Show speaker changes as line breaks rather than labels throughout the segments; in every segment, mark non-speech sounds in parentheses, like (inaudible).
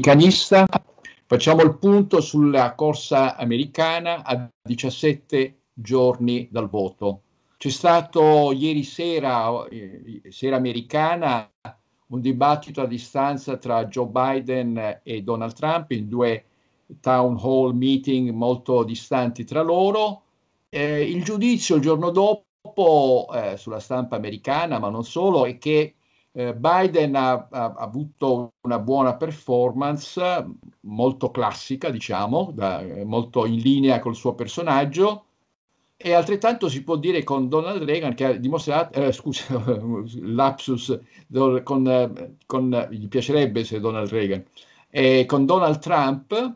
Canista, facciamo il punto sulla corsa americana a 17 giorni dal voto. C'è stato ieri sera, eh, sera americana, un dibattito a distanza tra Joe Biden e Donald Trump in due town hall meeting molto distanti tra loro. Eh, il giudizio il giorno dopo eh, sulla stampa americana, ma non solo, è che eh, Biden ha, ha, avuto una buona performance, molto classica, diciamo, da, eh, molto in linea col suo personaggio. E altrettanto si può dire con Donald Reagan che ha dimostrato, eh, scusa, (laughs) lapsus, con, con, gli piacerebbe se Donald Reagan, eh, con Donald Trump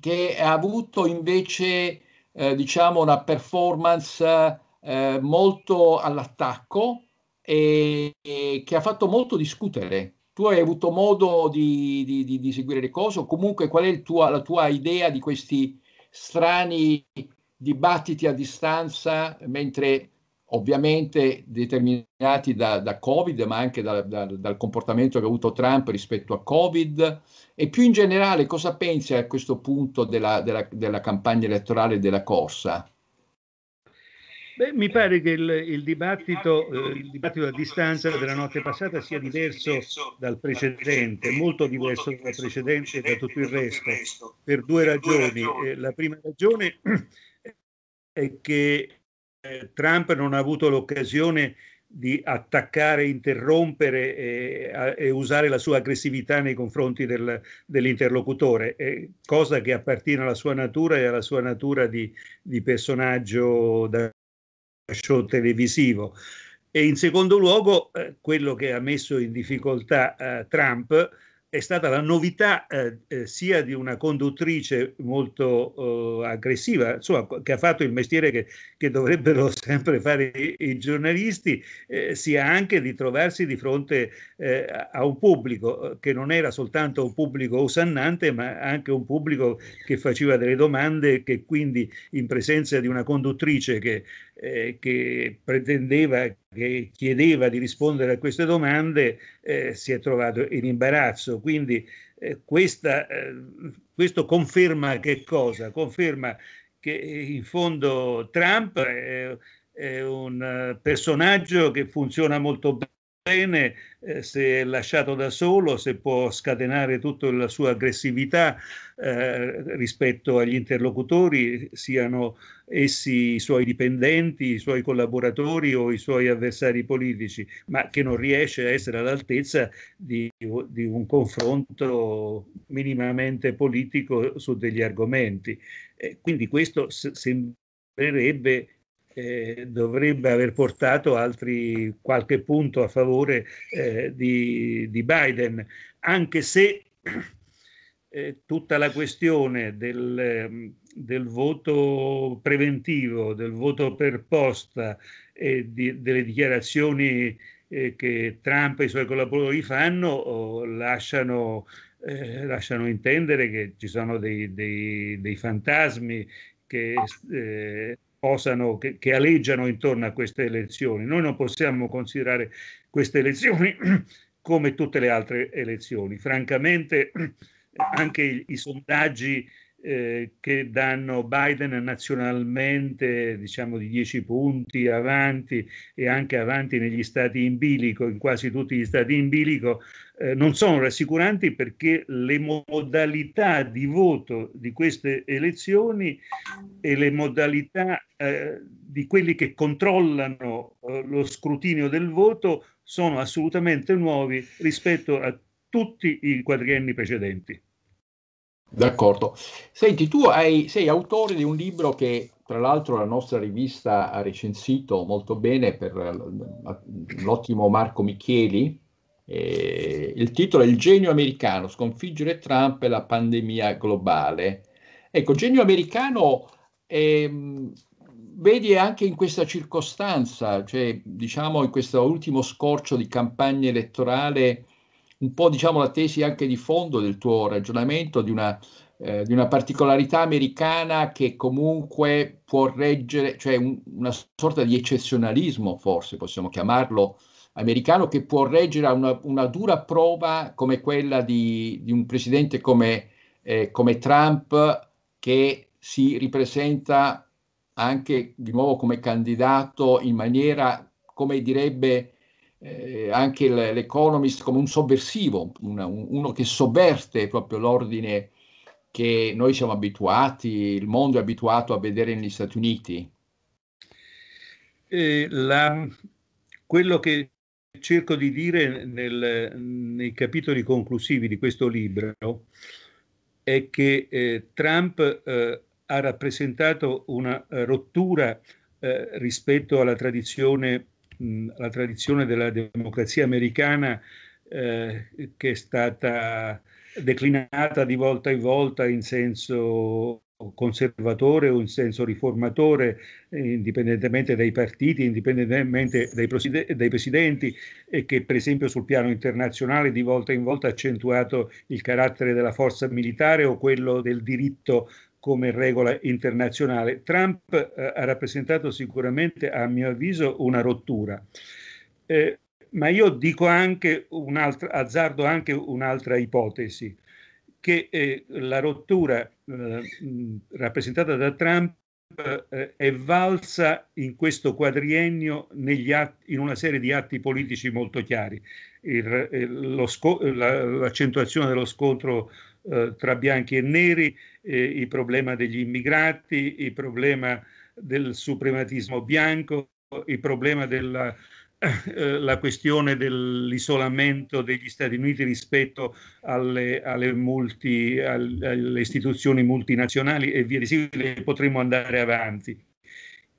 che ha avuto invece, eh, diciamo, una performance eh, molto all'attacco, e, e che ha fatto molto discutere. Tu hai avuto modo di, di, di, di seguire le cose o comunque qual è tuo, la tua idea di questi strani dibattiti a distanza, mentre ovviamente determinati da, da Covid, ma anche da, da, dal comportamento che ha avuto Trump rispetto a Covid, e più in generale cosa pensi a questo punto della, della, della campagna elettorale e della corsa?
Beh, mi pare che il, il, dibattito, eh, il, dibattito, a distanza della notte passata sia diverso dal precedente, molto diverso dal precedente e da tutto il resto, per due ragioni. Eh, la prima ragione (clears throat) è che eh, Trump non ha avuto l'occasione di attaccare, interrompere e, a, e, usare la sua aggressività nei confronti del, dell'interlocutore, cosa che appartiene alla sua natura e alla sua natura di, di personaggio da show televisivo. E in secondo luogo, eh, quello che ha messo in difficoltà eh, Trump è stata la novità eh, eh sia di una conduttrice molto eh, aggressiva, insomma, che ha fatto il mestiere che, che dovrebbero (laughs) sempre fare i, i giornalisti, eh, sia anche di trovarsi di fronte a un pubblico che non era soltanto un pubblico osannante, ma anche un pubblico che faceva delle domande che quindi in presenza di una conduttrice che eh, che pretendeva, che chiedeva di rispondere a queste domande, eh, si è trovato in imbarazzo. Quindi eh, questa, eh, questo conferma che cosa? Conferma che eh, in fondo Trump è, è un eh, personaggio che funziona molto bene bene eh, se è lasciato da solo, se può scatenare tutta la sua aggressività eh, rispetto agli interlocutori, siano essi i suoi dipendenti, i suoi collaboratori o i suoi avversari politici, ma che non riesce a essere all'altezza di, di un confronto minimamente politico su degli argomenti. Eh, quindi questo sembrerebbe eh, dovrebbe aver portato altri qualche punto a favore eh, di, di, Biden, anche se (clears throat) eh, tutta la questione del, ehm, del, voto preventivo, del voto per posta e di, delle dichiarazioni eh, che Trump e i suoi collaboratori fanno oh, lasciano, eh, lasciano, intendere che ci sono dei, dei, dei fantasmi che eh, posano, che, che aleggiano intorno a queste elezioni. Noi non possiamo considerare queste elezioni (clears throat) come tutte le altre elezioni. Francamente, (clears throat) anche i, i sondaggi eh, che danno Biden nazionalmente diciamo di 10 punti avanti e anche avanti negli stati in bilico, in quasi tutti gli stati in bilico, eh, non sono rassicuranti perché le modalità di voto di queste elezioni e le modalità eh, di quelli che controllano eh, lo scrutinio del voto sono assolutamente nuovi rispetto a tutti i quadrienni
precedenti. D'accordo. Senti, tu hai, sei autore di un libro che tra l'altro la nostra rivista ha recensito molto bene per mm, l'ottimo Marco Micheli. Eh, il titolo è Il genio americano, sconfiggere Trump e la pandemia globale. Ecco, genio americano eh, vedi anche in questa circostanza, cioè diciamo in questo ultimo scorcio di campagna elettorale un po' diciamo la tesi anche di fondo del tuo ragionamento, di una, eh, di una particolarità americana che comunque può reggere, cioè un, una sorta di eccezionalismo forse possiamo chiamarlo americano, che può reggere a una, una dura prova come quella di, di un presidente come, eh, come Trump che si ripresenta anche di nuovo come candidato in maniera, come direbbe eh, anche l'Economist come un sovversivo, una, un, uno che sovverte proprio l'ordine che noi siamo abituati, il mondo è abituato a vedere negli Stati Uniti?
Eh, la, quello che cerco di dire nel, nei capitoli conclusivi di questo libro è che eh, Trump eh, ha rappresentato una eh, rottura eh, rispetto alla tradizione la tradizione della democrazia americana eh, che è stata declinata di volta in volta in senso conservatore o in senso riformatore, indipendentemente dai partiti, indipendentemente dai, preside- dai, presidenti, e che per esempio sul piano internazionale di volta in volta ha accentuato il carattere della forza militare o quello del diritto come regola internazionale. Trump eh, ha rappresentato sicuramente, a mio avviso, una rottura. Eh, ma io dico anche un'altra, azzardo anche un'altra ipotesi, che eh, la rottura eh, rappresentata da Trump eh, è valsa in questo quadriennio atti, in una serie di atti politici molto chiari. Il, eh, lo sco- la, l'accentuazione dello scontro eh, tra bianchi e neri, eh, il problema degli immigrati, il problema del suprematismo bianco, il problema della eh, eh, la questione dell'isolamento degli Stati Uniti rispetto alle, alle, multi, alle istituzioni multinazionali e via di seguito, potremmo andare avanti.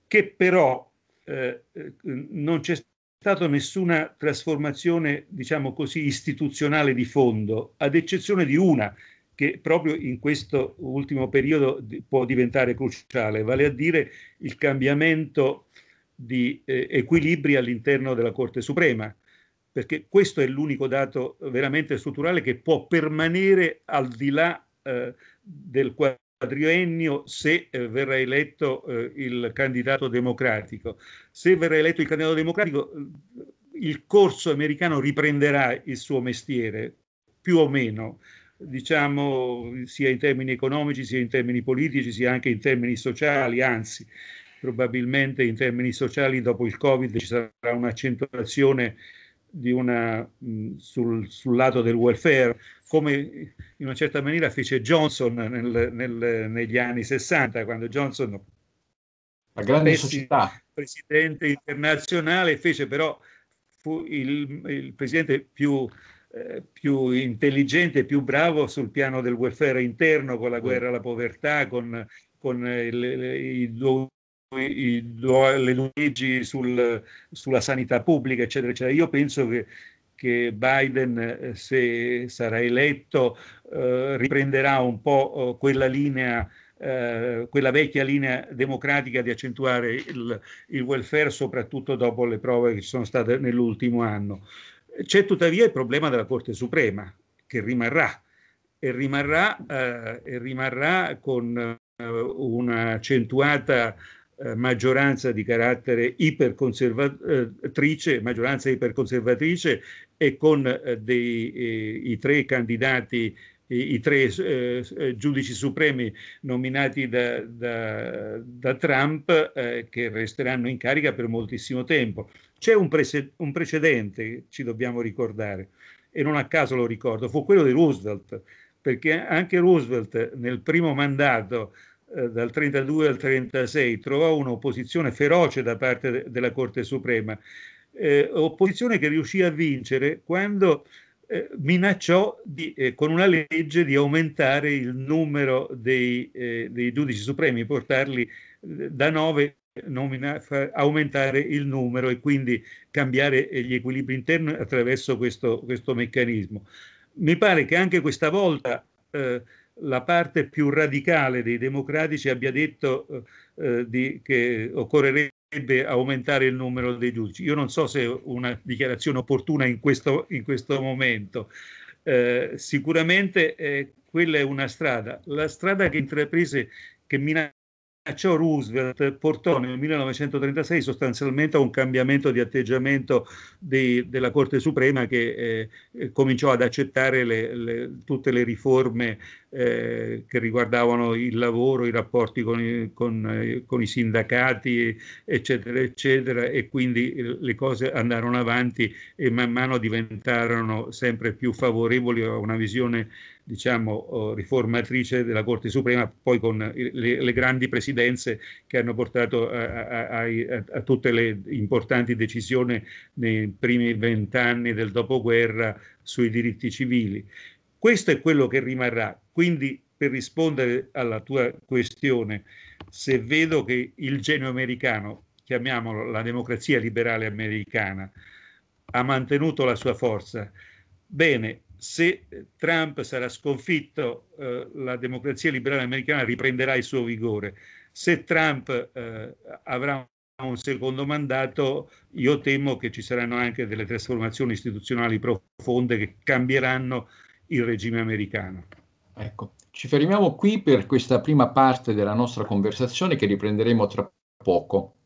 Che però eh, non c'è stata nessuna trasformazione, diciamo così, istituzionale di fondo, ad eccezione di una che proprio in questo ultimo periodo può diventare cruciale, vale a dire il cambiamento di eh, equilibri all'interno della Corte Suprema, perché questo è l'unico dato veramente strutturale che può permanere al di là eh, del quadriennio se eh, verrà eletto eh, il candidato democratico. Se verrà eletto il candidato democratico, eh, il corso americano riprenderà il suo mestiere, più o meno, diciamo sia in termini economici, sia in termini politici, sia anche in termini sociali, anzi probabilmente in termini sociali dopo il Covid ci sarà un'accentuazione una, mm, sul, sul, lato del welfare, come in una certa maniera fece Johnson nel, nel, negli anni 60, quando Johnson,
la grande società,
presidente internazionale, fece però fu il, il presidente più, eh, più intelligente, più bravo sul piano del welfare interno, con la mm. guerra alla povertà, con, con il, eh, i due i, le leggi sul, sulla sanità pubblica, eccetera, eccetera. Io penso che, che Biden, eh, se sarà eletto, eh, riprenderà un po' oh, quella linea eh, quella vecchia linea democratica di accentuare il, il, welfare soprattutto dopo le prove che ci sono state nell'ultimo anno. C'è tuttavia il problema della Corte Suprema che rimarrà e rimarrà, eh, e rimarrà con eh, una accentuata eh, maggioranza di carattere iperconservatrice, eh, maggioranza iperconservatrice e con eh, dei, i tre candidati i, i tre eh, giudici supremi nominati da, da, da Trump eh, che resteranno in carica per moltissimo tempo. C'è un, prese, un precedente, ci dobbiamo ricordare, e non a caso lo ricordo, fu quello di Roosevelt, perché anche Roosevelt nel primo mandato eh, dal 32 al 36 trovò un'opposizione feroce da parte de- della Corte Suprema, eh, opposizione che riuscì a vincere quando eh, minacciò di, eh, con una legge di aumentare il numero dei, eh, dei giudici supremi, portarli eh, da 9 nomina- aumentare il numero e quindi cambiare gli equilibri interni attraverso questo, questo meccanismo. Mi pare che anche questa volta eh, la parte più radicale dei democratici abbia detto eh, eh, di, che occorrerebbe aumentare il numero dei giudici. Io non so se è una dichiarazione opportuna in questo, in questo momento. Eh, sicuramente eh, quella è una strada. La strada che intraprese, che minaccia eh, ciò Roosevelt portò nel 1936 sostanzialmente a un cambiamento di atteggiamento di, della Corte Suprema che eh, cominciò ad accettare le, le, tutte le riforme eh, che riguardavano il lavoro, i rapporti con i, con, eh, con i, sindacati, eccetera, eccetera, e quindi eh, le cose andarono avanti e man mano diventarono sempre più favorevoli a una visione diciamo, oh, riformatrice della Corte Suprema, poi con le, le grandi presidenze che hanno portato a, a, a, a tutte le importanti decisioni nei primi vent'anni del dopoguerra sui diritti civili. Questo è quello che rimarrà. Quindi, per rispondere alla tua questione, se vedo che il genio americano, chiamiamolo la democrazia liberale americana, ha mantenuto la sua forza, bene, se Trump sarà sconfitto, eh, la democrazia liberale americana riprenderà il suo vigore. Se Trump eh, avrà un secondo mandato, io temo che ci saranno anche delle trasformazioni istituzionali profonde che cambieranno il regime americano.
Ecco, ci fermiamo qui per questa prima parte della nostra conversazione che riprenderemo tra poco.